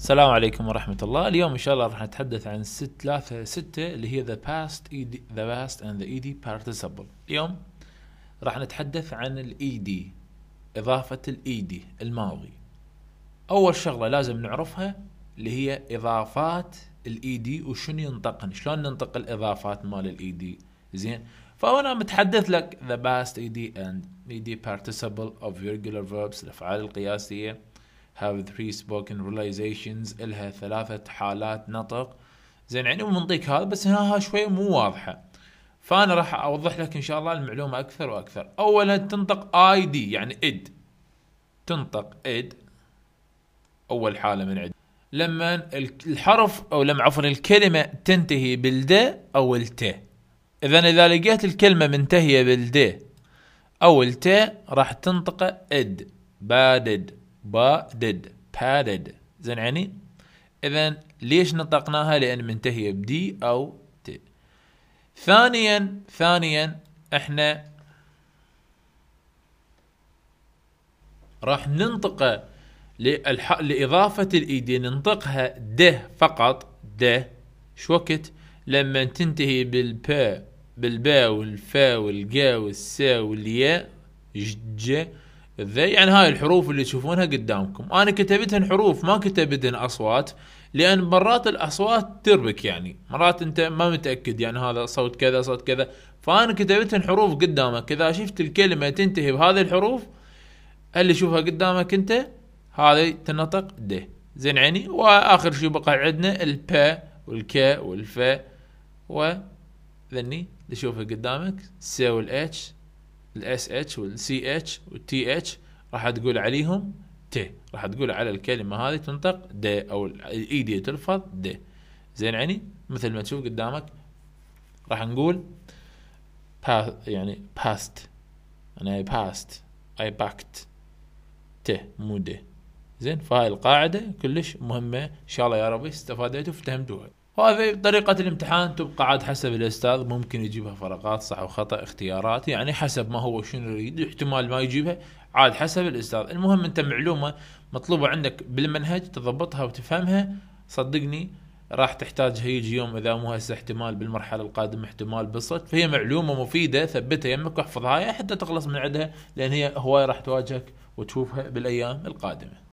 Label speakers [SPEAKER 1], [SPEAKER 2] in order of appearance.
[SPEAKER 1] السلام عليكم ورحمة الله، اليوم إن شاء الله راح نتحدث عن ست ثلاثة ستة اللي هي the past, ed, the past and the ed participle. اليوم راح نتحدث عن ال ed إضافة ال ed الماضي. أول شغلة لازم نعرفها اللي هي إضافات ال ed وشنو ينطقن، شلون ننطق الإضافات مال ال ed زين؟ فأنا متحدث لك the past ed and ed participle of regular verbs الأفعال القياسية. have three spoken realizations إلها ثلاثة حالات نطق زين يعني منطيك هذا بس هنا شوي مو واضحة فأنا راح أوضح لك إن شاء الله المعلومة أكثر وأكثر أولا تنطق آي دي يعني إد تنطق إد أول حالة من عد لما الحرف أو لما عفوا الكلمة تنتهي بالد أو الت إذا إذا لقيت الكلمة منتهية بالد أو الت راح تنطق إد بادد بادد padded زين يعني اذا ليش نطقناها لان منتهيه بدي او تي ثانيا ثانيا احنا راح ننطق لإضافة الإيدي ننطقها ده فقط ده شو وقت لما تنتهي بالباء بالباء والفاء والقا والسا والياء جج ذي يعني هاي الحروف اللي تشوفونها قدامكم انا كتبتها حروف ما كتبتهن اصوات لان مرات الاصوات تربك يعني مرات انت ما متاكد يعني هذا صوت كذا صوت كذا فانا كتبتهن حروف قدامك اذا شفت الكلمه تنتهي بهذه الحروف اللي شوفها قدامك انت هذه تنطق د زين عيني واخر شيء بقى عندنا البا والكا والفا و ذني اللي شوفها قدامك سي والاتش الاس اتش والسي اتش والتي اتش راح تقول عليهم ت راح تقول على الكلمه هذه تنطق د او الاي e دي تلفظ د زين يعني مثل ما تشوف قدامك راح نقول باث يعني باست انا باست اي باكت ت مو د زين فهاي القاعده كلش مهمه ان شاء الله يا ربي استفاديتوا وفهمتوها وهذه طريقة الامتحان تبقى عاد حسب الأستاذ ممكن يجيبها فرقات صح وخطأ اختيارات يعني حسب ما هو شنو يريد احتمال ما يجيبها عاد حسب الأستاذ المهم أنت معلومة مطلوبة عندك بالمنهج تضبطها وتفهمها صدقني راح تحتاجها يجي يوم اذا مو هسه احتمال بالمرحله القادمه احتمال بالصدف فهي معلومه مفيده ثبتها يمك واحفظها حتى تخلص من عندها لان هي هواي راح تواجهك وتشوفها بالايام القادمه